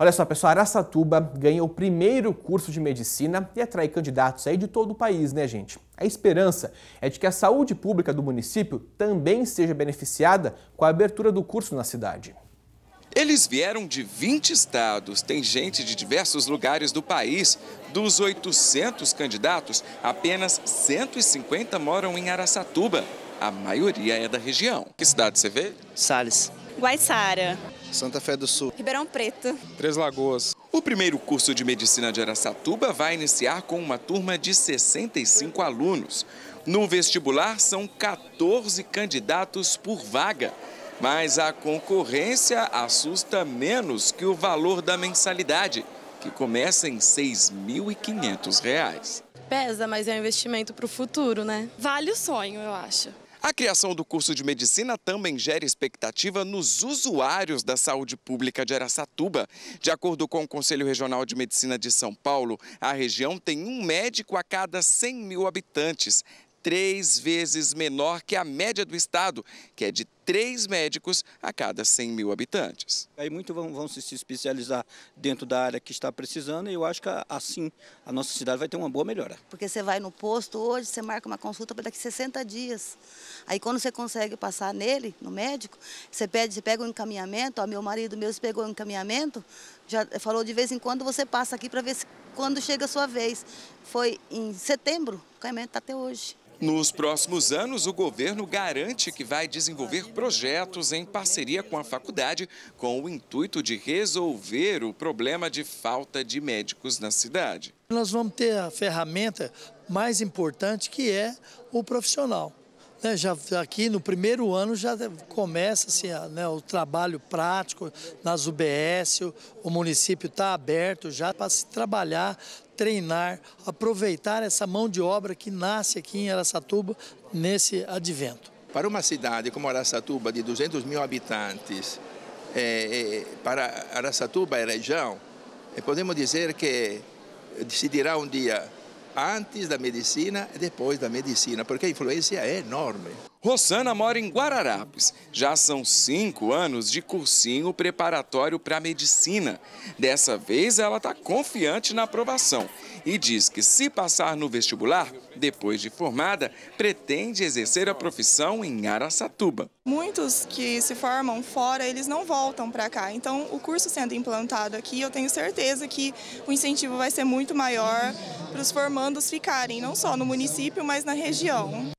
Olha só, pessoal, Araçatuba ganha o primeiro curso de medicina e atrai candidatos aí de todo o país, né, gente? A esperança é de que a saúde pública do município também seja beneficiada com a abertura do curso na cidade. Eles vieram de 20 estados, tem gente de diversos lugares do país. Dos 800 candidatos, apenas 150 moram em Araçatuba. A maioria é da região. Que cidade você vê, Sales. Guaiçara. Santa Fé do Sul, Ribeirão Preto, Três Lagoas. O primeiro curso de medicina de Aracatuba vai iniciar com uma turma de 65 alunos. No vestibular, são 14 candidatos por vaga. Mas a concorrência assusta menos que o valor da mensalidade, que começa em R$ 6.500. Pesa, mas é um investimento para o futuro, né? Vale o sonho, eu acho. A criação do curso de medicina também gera expectativa nos usuários da saúde pública de Aracatuba. De acordo com o Conselho Regional de Medicina de São Paulo, a região tem um médico a cada 100 mil habitantes, três vezes menor que a média do estado, que é de três médicos a cada 100 mil habitantes. Aí muito vão, vão se especializar dentro da área que está precisando e eu acho que assim a nossa cidade vai ter uma boa melhora. Porque você vai no posto hoje, você marca uma consulta para daqui 60 dias. Aí quando você consegue passar nele, no médico, você, pede, você pega o um encaminhamento, ó, meu marido meu pegou o um encaminhamento, já falou de vez em quando você passa aqui para ver se, quando chega a sua vez. Foi em setembro, o encaminhamento está até hoje. Nos próximos anos, o governo garante que vai desenvolver projetos em parceria com a faculdade, com o intuito de resolver o problema de falta de médicos na cidade. Nós vamos ter a ferramenta mais importante que é o profissional. Né, já aqui no primeiro ano já começa assim, né, o trabalho prático nas UBS, o, o município está aberto já para se trabalhar, treinar, aproveitar essa mão de obra que nasce aqui em Aracatuba nesse advento. Para uma cidade como Araçatuba, de 200 mil habitantes, é, é, para Araçatuba e região, é, podemos dizer que decidirá um dia antes da medicina e depois da medicina, porque a influência é enorme. Rosana mora em Guararapes. Já são cinco anos de cursinho preparatório para medicina. Dessa vez, ela está confiante na aprovação e diz que, se passar no vestibular, depois de formada, pretende exercer a profissão em Araçatuba. Muitos que se formam fora, eles não voltam para cá. Então, o curso sendo implantado aqui, eu tenho certeza que o incentivo vai ser muito maior para os formandos ficarem, não só no município, mas na região.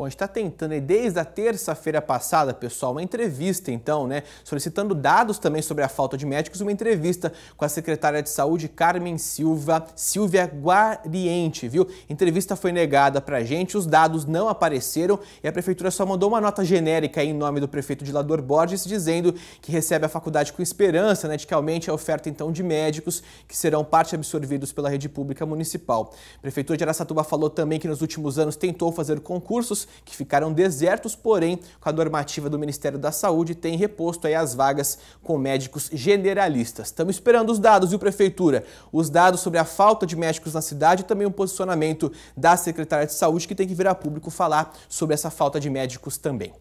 Bom, a gente está tentando desde a terça-feira passada, pessoal, uma entrevista então, né? Solicitando dados também sobre a falta de médicos, uma entrevista com a secretária de saúde Carmen Silva, Silvia Guariente, viu? Entrevista foi negada pra gente, os dados não apareceram e a prefeitura só mandou uma nota genérica em nome do prefeito de Lador Borges, dizendo que recebe a faculdade com esperança, né? De que aumente a oferta então de médicos que serão parte absorvidos pela rede pública municipal. A prefeitura de Aracatuba falou também que nos últimos anos tentou fazer concursos que ficaram desertos, porém, com a normativa do Ministério da Saúde, tem reposto aí as vagas com médicos generalistas. Estamos esperando os dados, viu, Prefeitura? Os dados sobre a falta de médicos na cidade e também o posicionamento da Secretaria de Saúde, que tem que vir a público falar sobre essa falta de médicos também.